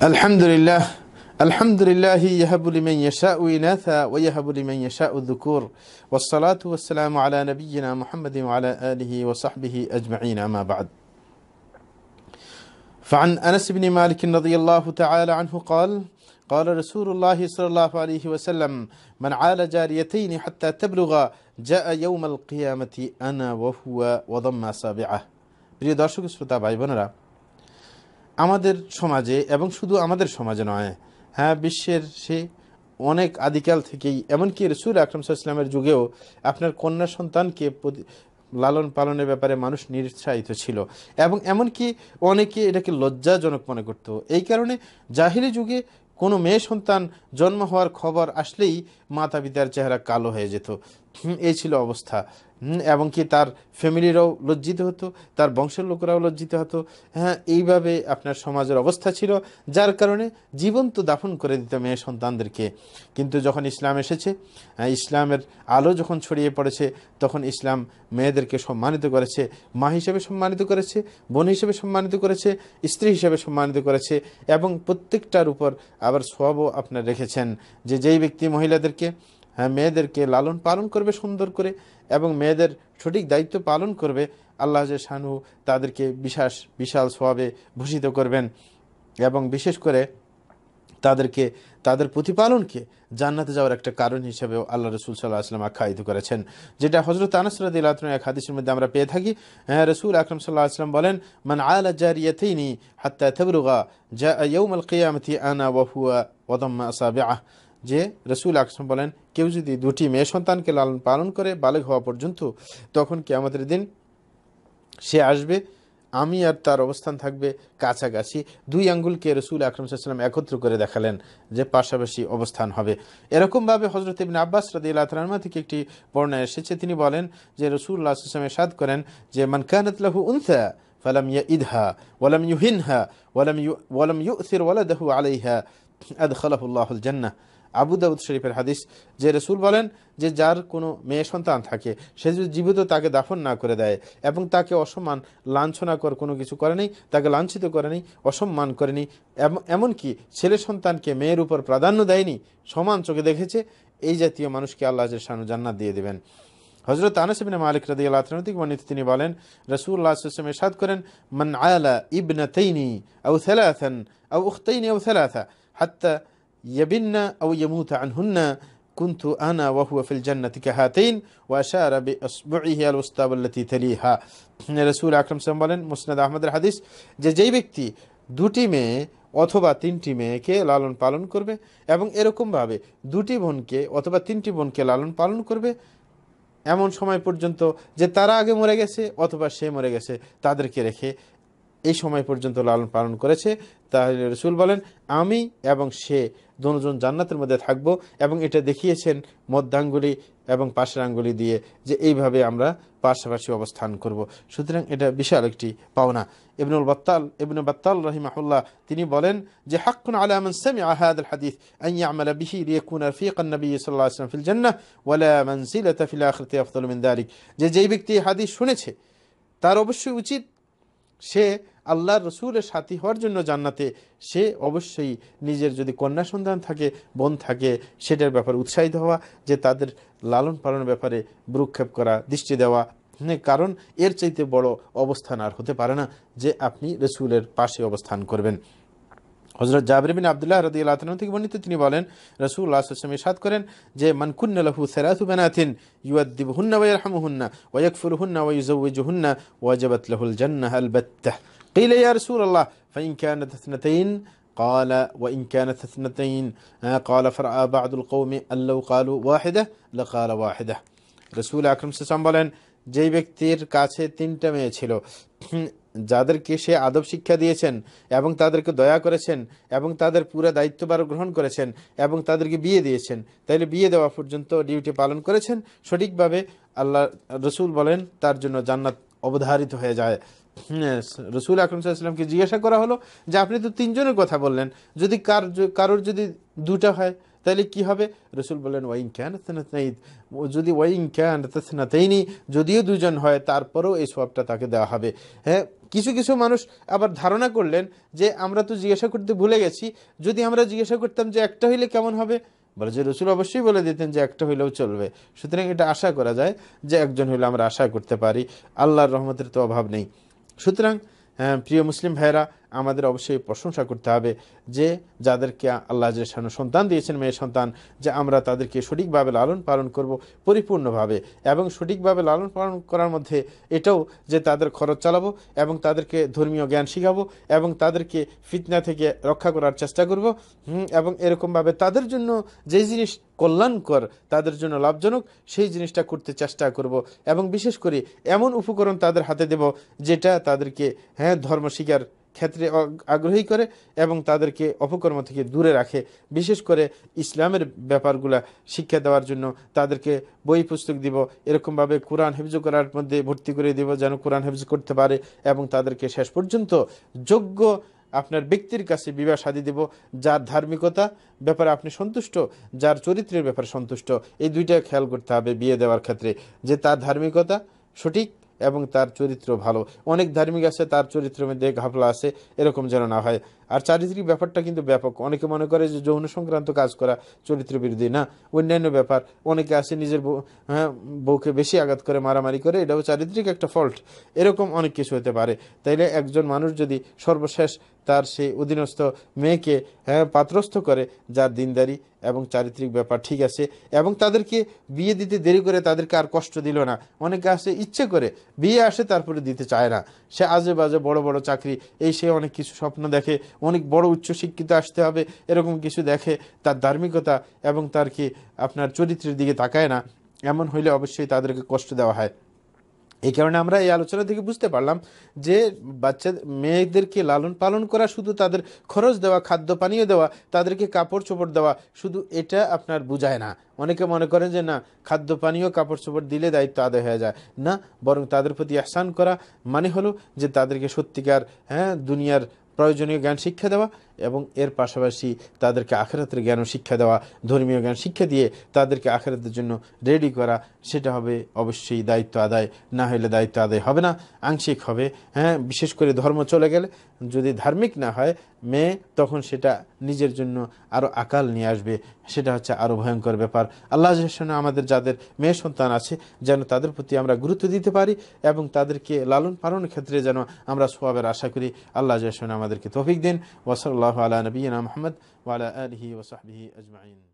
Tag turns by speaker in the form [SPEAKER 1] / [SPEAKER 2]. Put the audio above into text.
[SPEAKER 1] الحمد لله الحمد لله يهب لمن يشاء إناثا ويهب لمن يشاء الذكور والصلاة والسلام على نبينا محمد وعلى آله وصحبه أجمعين أما بعد فعن أنس بن مالك رضي الله تعالى عنه قال قال رسول الله صلى الله عليه وسلم من عال جاريتين حتى تبلغ جاء يوم القيامة أنا وهو وضم سابعه প্রিয় দর্শক শ্রোতা ভাই আমাদের সমাজে এবং শুধু আমাদের সমাজে নয় হ্যাঁ বিশ্বের সে অনেক আদিকাল থেকেই এমনকি রসুল আকরম ইসলামের যুগেও আপনার কন্যা সন্তানকে লালন পালনের ব্যাপারে মানুষ নিরুৎসাহিত ছিল এবং এমনকি অনেকে এটাকে লজ্জাজনক মনে করত এই কারণে জাহিরি যুগে কোনো মেয়ে সন্তান জন্ম হওয়ার খবর আসলেই মাতা পিতার চেহারা কালো হয়ে যেত এই ছিল অবস্থা এবং কি তার ফ্যামিলিরাও লজ্জিত হতো তার বংশের লোকরাও লজ্জিত হতো হ্যাঁ এইভাবে আপনার সমাজের অবস্থা ছিল যার কারণে জীবন্ত দাফন করে দিত মেয়ে সন্তানদেরকে কিন্তু যখন ইসলাম এসেছে ইসলামের আলো যখন ছড়িয়ে পড়েছে তখন ইসলাম মেয়েদেরকে সম্মানিত করেছে মা হিসেবে সম্মানিত করেছে বোন হিসেবে সম্মানিত করেছে স্ত্রী হিসেবে সম্মানিত করেছে এবং প্রত্যেকটার উপর আবার সবও আপনার রেখেছেন যে যেই ব্যক্তি মহিলাদেরকে হ্যাঁ মেয়েদেরকে লালন পালন করবে সুন্দর করে এবং মেয়েদের সঠিক দায়িত্ব পালন করবে আল্লাহ শানু তাদেরকে বিশাস বিশাল স্বভাবে ভূষিত করবেন এবং বিশেষ করে তাদেরকে তাদের প্রতিপালনকে জান্নাতে যাওয়ার একটা কারণ হিসেবেও আল্লাহ রসুল সাল্লাহ আসলাম আখ্যায়িত করেছেন যেটা হজরত আনাসরাদ এক হাদিসের মধ্যে আমরা পেয়ে থাকি হ্যাঁ রসুল আকরম সাল্লাহ আসলাম বলেন মানে আলা জারিয়াতেইনি হাত্তা থেবরুগা যা ইয়ৌমাল কেয়ামতি আনা ওয়াহুয়া ওদম্মা আসাবে যে রসুল আকসম বলেন কেউ যদি দুটি মেয়ে সন্তানকে লালন পালন করে বালেক হওয়া পর্যন্ত তখন কি আমাদের দিন সে আসবে আমি আর তার অবস্থান থাকবে কাছাকাছি দুই আঙ্গুলকে রসুল আকরম সাল্লাম একত্র করে দেখালেন যে পাশাপাশি অবস্থান হবে এরকমভাবে হজরত ইবিন আব্বাস রদিল্লাহমা থেকে একটি বর্ণায় এসেছে তিনি বলেন যে রসুল্লাহ সাল্লামে সাদ করেন যে মানকানতলাহু উনসা ফলাম ইয়া ইদহা ওয়ালাম হা ওয়ালাম ইউ ওয়ালাম ইউ ওয়ালাদাহু আলাইহা আদখালাহুল্লাহুল জান্নাহ আবু দাউদ শরীফের হাদিস যে রসুল বলেন যে যার কোনো মেয়ে সন্তান থাকে সে যদি জীবিত তাকে দাফন না করে দেয় এবং তাকে অসম্মান কর কোনো কিছু করেনি তাকে লাঞ্ছিত করেনি অসম্মান করেনি এমনকি ছেলে সন্তানকে মেয়ের উপর প্রাধান্য দেয়নি সমান চোখে দেখেছে এই জাতীয় মানুষকে আল্লাহ শানু জান্নাত দিয়ে দেবেন হজরত আনসিবিন মালিক রাদি আল্লাহ থেকে তিনি বলেন রসুল্লাহ আসলাম করেন মান আয়ালা ইবনা তৈনি আউ থেলাথন আউ উখতৈনি আউ থেলাথা হাত্তা ইয়ামুতা আনহুন্না কুন্তু আনা আল হাদিস যে যেই ব্যক্তি দুটি মেয়ে অথবা তিনটি মেয়েকে লালন পালন করবে এবং এরকমভাবে দুটি বোনকে অথবা তিনটি বোনকে লালন পালন করবে এমন সময় পর্যন্ত যে তারা আগে মরে গেছে অথবা সে মরে গেছে তাদেরকে রেখে এই সময় পর্যন্ত লালন পালন করেছে তাহলে রসুল বলেন আমি এবং সে দুজন জান্নাতের মধ্যে থাকব এবং এটা দেখিয়েছেন মধ্যাঙ্গুলি এবং পাশের আঙ্গুলি দিয়ে যে এইভাবে আমরা পাশাপাশি অবস্থান করব। সুতরাং এটা বিশাল একটি পাওনা ইবনুল বাত্তাল ইবনু বাত্তাল রহিমাহুল্লাহ তিনি বলেন যে হাক্কুন আলামন সামি আহাদ হাদিস আফতুল মিন্দারিক যে যেই ব্যক্তি হাদিস শুনেছে তার অবশ্যই উচিত সে আল্লাহর রসুলের সাথী হওয়ার জন্য জান্নাতে সে অবশ্যই নিজের যদি কন্যা সন্তান থাকে বোন থাকে সেটার ব্যাপারে উৎসাহিত হওয়া যে তাদের লালন পালনের ব্যাপারে ভ্রুক্ষেপ করা দৃষ্টি দেওয়া হ্যাঁ, কারণ এর চাইতে বড় অবস্থান আর হতে পারে না যে আপনি রসুলের পাশে অবস্থান করবেন بن عبد الله الله رضي হযরত জাবির বিন আব্দুল্লাহ রাদিয়াল্লাহু আনহু থেকে বর্ণিত তিনি বলেন রাসূলুল্লাহ সাল্লাল্লাহু আলাইহি ওয়া সাল্লাম ইরশাদ করেন যে মান কুন্না লাহু সারাসু له الجنة ওয়া قيل يا رسول الله فإن كانت اثنتين قال وإن كانت اثنتين آه، قال فرأى بعض القوم أن لو قالوا واحدة لقال واحدة رسول أكرم سسام بلن جيبك بكتير كاسه تنتمي چلو যাদেরকে সে আদব শিক্ষা দিয়েছেন এবং তাদেরকে দয়া করেছেন এবং তাদের পুরো দায়িত্বভার গ্রহণ করেছেন এবং তাদেরকে বিয়ে দিয়েছেন তাইলে বিয়ে দেওয়া পর্যন্ত ডিউটি পালন করেছেন সঠিকভাবে আল্লাহ রসুল বলেন তার জন্য জান্নাত অবধারিত হয়ে যায় হ্যাঁ, রসুল আকরম সাল্লামকে জিজ্ঞাসা করা হলো যে আপনি তো তিনজনের কথা বললেন যদি কার কারোর যদি দুটা হয় তাহলে কি হবে রসুল বললেন ওয়াইং ক্যান যদি ওয়াইং ক্যান যদিও দুজন হয় তারপরেও এই সবটা তাকে দেওয়া হবে হ্যাঁ কিছু কিছু মানুষ আবার ধারণা করলেন যে আমরা তো জিজ্ঞাসা করতে ভুলে গেছি যদি আমরা জিজ্ঞাসা করতাম যে একটা হইলে কেমন হবে বলে যে রসুল অবশ্যই বলে দিতেন যে একটা হইলেও চলবে সুতরাং এটা আশা করা যায় যে একজন হইলে আমরা আশা করতে পারি আল্লাহর রহমতের তো অভাব নেই সুতরাং হ্যাঁ, প্রিয় মুসলিম ভাইরা আমাদের অবশ্যই প্রশংসা করতে হবে যে যাদেরকে আল্লাহ যে সন্তান দিয়েছেন মেয়ে সন্তান যে আমরা তাদেরকে সঠিকভাবে লালন পালন করব পরিপূর্ণভাবে এবং সঠিকভাবে লালন পালন করার মধ্যে এটাও যে তাদের খরচ চালাবো এবং তাদেরকে ধর্মীয় জ্ঞান শিখাবো এবং তাদেরকে ফিতনা থেকে রক্ষা করার চেষ্টা করব এবং এরকমভাবে তাদের জন্য যে জিনিস কল্যাণকর তাদের জন্য লাভজনক সেই জিনিসটা করতে চেষ্টা করব এবং বিশেষ করে এমন উপকরণ তাদের হাতে দেব যেটা তাদেরকে হ্যাঁ ধর্ম শিকার ক্ষেত্রে আগ্রহী করে এবং তাদেরকে অপকর্ম থেকে দূরে রাখে বিশেষ করে ইসলামের ব্যাপারগুলা শিক্ষা দেওয়ার জন্য তাদেরকে বই পুস্তক দিব এরকমভাবে কোরআন হেফজ করার মধ্যে ভর্তি করে দিব যেন কোরআন হেফজ করতে পারে এবং তাদেরকে শেষ পর্যন্ত যোগ্য আপনার ব্যক্তির কাছে বিবাহ সাদী দেব যার ধার্মিকতা ব্যাপারে আপনি সন্তুষ্ট যার চরিত্রের ব্যাপারে সন্তুষ্ট এই দুইটা খেয়াল করতে হবে বিয়ে দেওয়ার ক্ষেত্রে যে তার ধার্মিকতা সঠিক এবং তার চরিত্র ভালো অনেক ধার্মিক আছে তার চরিত্রের মধ্যে ঘাফলা আছে এরকম যেন না হয় আর চারিত্রিক ব্যাপারটা কিন্তু ব্যাপক অনেকে মনে করে যে যৌন সংক্রান্ত কাজ করা চরিত্র বিরোধী না অন্যান্য ব্যাপার অনেকে আসে নিজের হ্যাঁ বউকে বেশি আঘাত করে মারামারি করে এটাও চারিত্রিক একটা ফল্ট এরকম অনেক কিছু হতে পারে তাইলে একজন মানুষ যদি সর্বশেষ তার সেই অধীনস্থ মেয়েকে হ্যাঁ পাত্রস্থ করে যার দিনদারি এবং চারিত্রিক ব্যাপার ঠিক আছে এবং তাদেরকে বিয়ে দিতে দেরি করে তাদেরকে আর কষ্ট দিল না অনেকে আসে ইচ্ছে করে বিয়ে আসে তারপরে দিতে চায় না সে আজে বাজে বড় বড় চাকরি এই সে অনেক কিছু স্বপ্ন দেখে অনেক বড় শিক্ষিত আসতে হবে এরকম কিছু দেখে তার ধার্মিকতা এবং তার কি আপনার চরিত্রের দিকে তাকায় না এমন হইলে অবশ্যই তাদেরকে কষ্ট দেওয়া হয় এই কারণে আমরা এই আলোচনা থেকে বুঝতে পারলাম যে বাচ্চা মেয়েদেরকে লালন পালন করা শুধু তাদের খরচ দেওয়া খাদ্য পানীয় দেওয়া তাদেরকে কাপড় চোপড় দেওয়া শুধু এটা আপনার বুঝায় না অনেকে মনে করেন যে না খাদ্য পানীয় কাপড় চোপড় দিলে দায়িত্ব আদায় হয়ে যায় না বরং তাদের প্রতি আহসান করা মানে হলো যে তাদেরকে সত্যিকার হ্যাঁ দুনিয়ার প্রয়োজনীয় জ্ঞান শিক্ষা দেওয়া এবং এর পাশাপাশি তাদেরকে আখেরাতের জ্ঞানও শিক্ষা দেওয়া ধর্মীয় জ্ঞান শিক্ষা দিয়ে তাদেরকে আখেরাতের জন্য রেডি করা সেটা হবে অবশ্যই দায়িত্ব আদায় না হলে দায়িত্ব আদায় হবে না আংশিক হবে হ্যাঁ বিশেষ করে ধর্ম চলে গেলে যদি ধার্মিক না হয় মেয়ে তখন সেটা নিজের জন্য আরও আকাল নিয়ে আসবে সেটা হচ্ছে আরও ভয়ঙ্কর ব্যাপার আল্লাহ জন্য আমাদের যাদের মেয়ে সন্তান আছে যেন তাদের প্রতি আমরা গুরুত্ব দিতে পারি এবং তাদেরকে লালন পালনের ক্ষেত্রে যেন আমরা সোয়াবের আশা করি আল্লাহ জন আমাদেরকে তফিক দিন ওসল আল্লাহ আলা নবীন মোহাম্মদ ওয়ালা আলহি ওসাহি আজমাইন